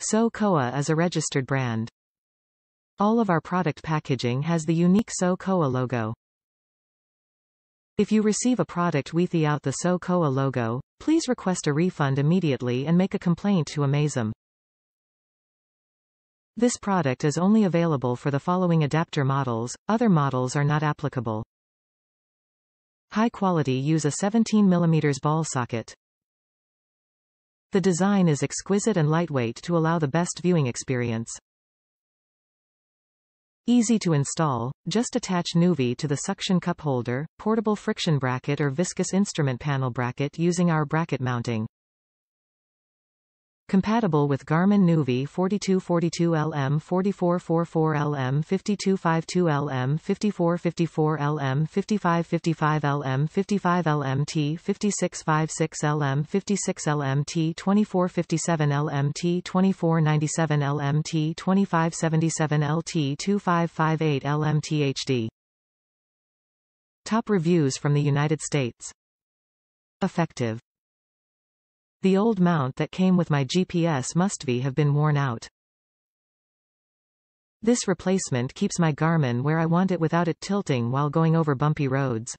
So Koa is a registered brand. All of our product packaging has the unique So Koa logo. If you receive a product without the So Koa logo, please request a refund immediately and make a complaint to Amazon. This product is only available for the following adapter models, other models are not applicable. High quality use a 17mm ball socket. The design is exquisite and lightweight to allow the best viewing experience. Easy to install, just attach Nuvi to the suction cup holder, portable friction bracket or viscous instrument panel bracket using our bracket mounting. Compatible with Garmin Nuvi 4242LM 4444LM 5252LM 5454LM 5555LM 55LMT 5656LM 56LMT 2457LMT 2497LMT 2577LT 2558LMTHD Top reviews from the United States Effective the old mount that came with my GPS must be have been worn out. This replacement keeps my Garmin where I want it without it tilting while going over bumpy roads.